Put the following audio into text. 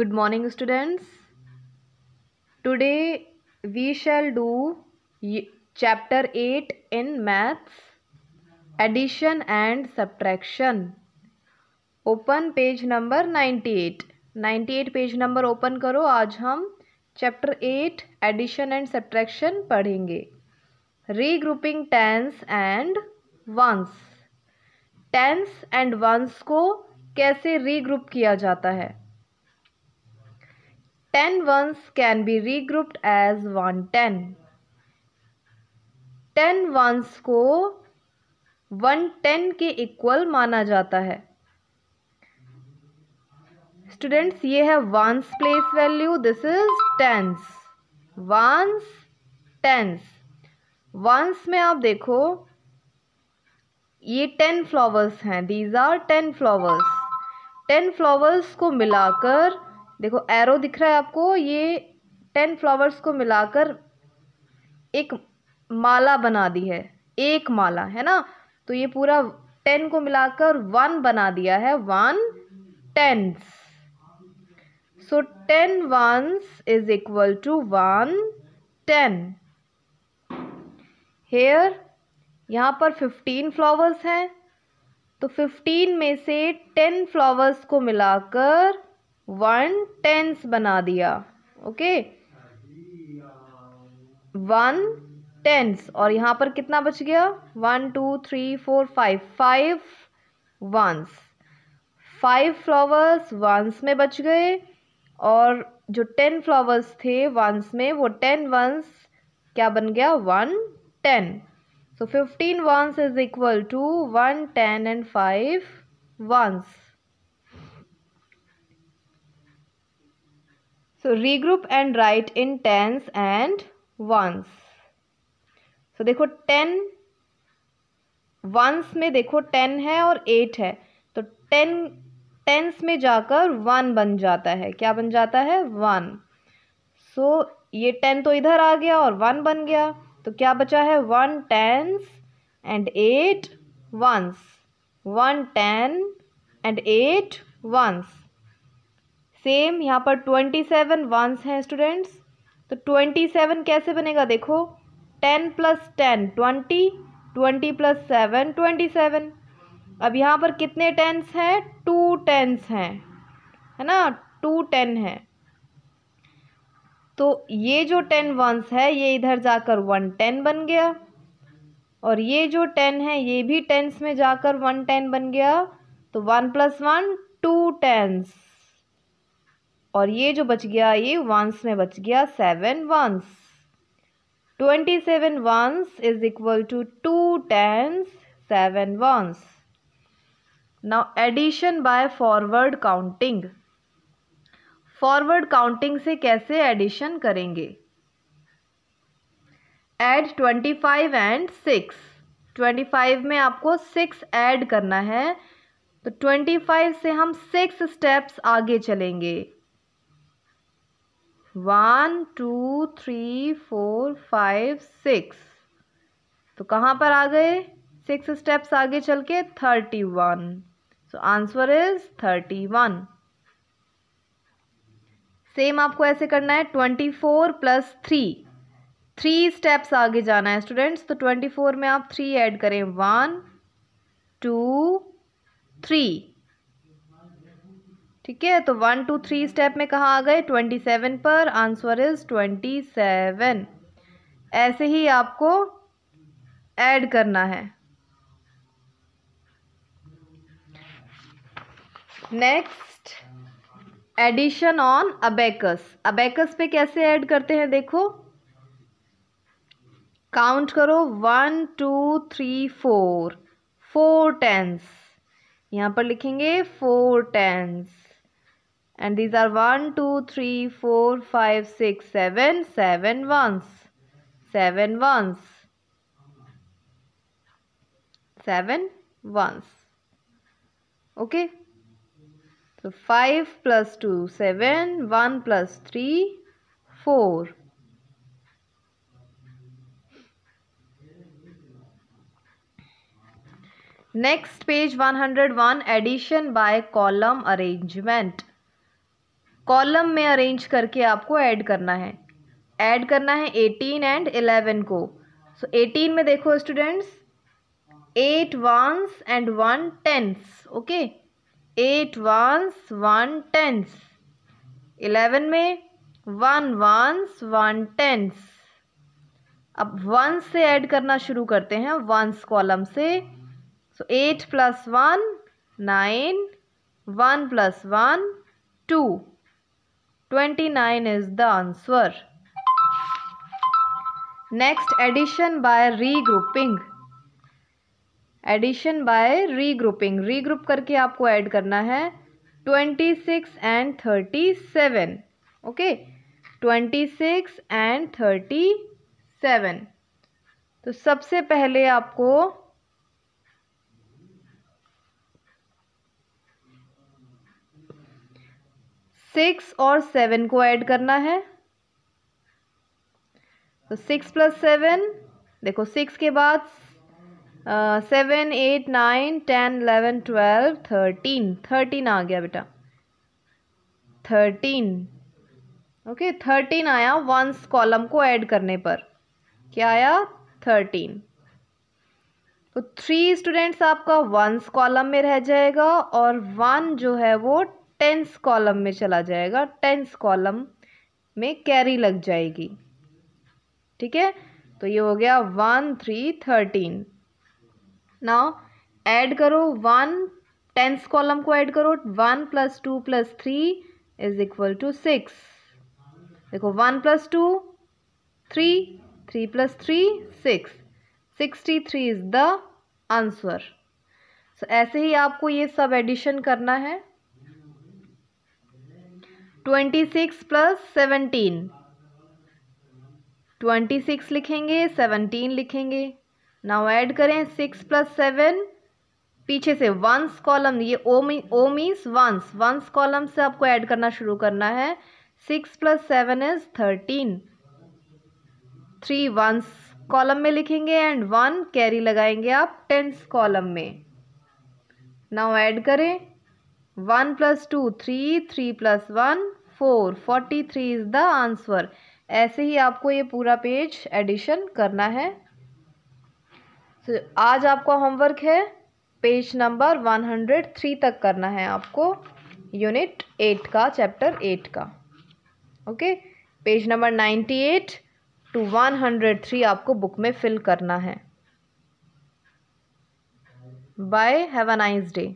good morning students today we shall do chapter 8 in maths addition and subtraction open page number 98 98 page number open करो आज हम chapter 8 addition and subtraction पढ़ेंगे regrouping tens and ones tens and ones को कैसे regroup किया जाता है ten ones can be regrouped as one ten ten ones को वन टेन के इक्वल माना जाता है स्टूडेंट्स ये है ones place value this is tens ones tens ones में आप देखो ये टेन फ्लावर्स हैं these are ten flowers ten flowers को मिलाकर देखो एरो दिख रहा है आपको ये टेन फ्लावर्स को मिलाकर एक माला बना दी है एक माला है ना तो ये पूरा टेन को मिलाकर वन बना दिया है one tens so ten ones is equal to one ten here यहाँ पर फिफ्टीन फ्लावर्स हैं तो फिफ्टीन में से टेन फ्लावर्स को मिलाकर वन टेंस बना दिया ओके वन टेंस और यहाँ पर कितना बच गया one two three four five five ones five flowers ones में बच गए और जो टेन फ्लावर्स थे वंस में वो टेन वंस क्या बन गया one ten so fifteen ones is equal to one ten and five ones so regroup and write in tens and ones so देखो टेन वंस में देखो टेन है और एट है तो टेन टेंस में जाकर वन बन जाता है क्या बन जाता है वन सो so, ये टेन तो इधर आ गया और वन बन गया तो क्या बचा है one tens and eight ones one ten and eight ones same यहाँ पर ट्वेंटी सेवन वंस हैं स्टूडेंट्स तो ट्वेंटी सेवन कैसे बनेगा देखो ten plus ten twenty twenty plus seven twenty seven अब यहाँ पर कितने टेंस हैं टू टेंस हैं है ना टू टेन है तो ये जो टेन वंस है ये इधर जाकर वन टेन बन गया और ये जो टेन है ये भी टेंस में जाकर वन टेन बन गया तो one plus one two tens और ये जो बच गया ये वंस में बच गया seven ones twenty seven ones is equal to two tens seven ones now addition by forward counting forward counting से कैसे एडिशन करेंगे add twenty five and six twenty five में आपको सिक्स ऐड करना है तो ट्वेंटी फाइव से हम सिक्स स्टेप्स आगे चलेंगे one two three four five six तो कहाँ पर आ गए सिक्स स्टेप्स आगे चल के thirty one so answer is thirty one same आपको ऐसे करना है twenty four plus three three steps आगे जाना है स्टूडेंट्स तो ट्वेंटी फोर में आप थ्री ऐड करें वन टू थ्री ठीक है तो वन टू थ्री स्टेप में कहाँ आ गए ट्वेंटी सेवन पर आंसर इज़ ट्वेंटी सेवन ऐसे ही आपको ऐड करना है next addition on abacus abacus पे कैसे ऐड करते हैं देखो काउंट करो one two three four four tens यहाँ पर लिखेंगे four tens and these are 1 2 3 4 5 6 7 7 ones 7 ones 7 ones okay so 5 plus 2 7 1 plus 3 4 Next page 101 addition by column arrangement. Column में अरेंज करके आपको ऐड करना है ऐड करना है एटीन एंड एलेवन को सो so, एटीन में देखो students eight ones and one tens okay eight ones one tens eleven में वन वंस वन टेंस अब वंस से ऐड करना शुरू करते हैं वंस कॉलम से so eight plus one nine one plus one two twenty 29 is the answer. Next, addition by regrouping. Addition by regrouping regroup करके आपको ऐड करना है twenty six and thirty seven okay twenty six and thirty seven तो सबसे पहले आपको six और seven को ऐड करना है तो सिक्स प्लस सेवन देखो सिक्स के बाद seven eight nine ten eleven twelve thirteen thirteen आ गया बेटा थर्टीन ओके थर्टीन आया वंस कॉलम को ऐड करने पर क्या आया थर्टीन तो थ्री स्टूडेंट्स आपका वंस कॉलम में रह जाएगा और वन जो है वो टेंस कॉलम में चला जाएगा टेंस कॉलम में कैरी लग जाएगी ठीक है तो ये हो गया one three thirteen now add करो वन टेंस कॉलम को ऐड करो one plus two plus three is equal to six देखो one plus two three three plus three six sixty three is the answer so ऐसे ही आपको ये सब addition करना है twenty six plus seventeen twenty six लिखेंगे सेवनटीन लिखेंगे नाउ ऐड करें सिक्स प्लस सेवन पीछे से वंस कॉलम ये ओ मी ओ मीन्स वंस वंस कॉलम से आपको ऐड करना शुरू करना है six plus seven is thirteen three ones column में लिखेंगे एंड वन कैरी लगाएंगे आप टेंस कॉलम में नाउ ऐड करें one plus two three three plus one four forty three is the answer ऐसे ही आपको ये पूरा पेज एडिशन करना है तो आज आपका होमवर्क है page number one hundred three तक करना है आपको यूनिट एट का चैप्टर एट का okay page number ninety eight to one hundred three आपको बुक में फिल करना है bye have a nice day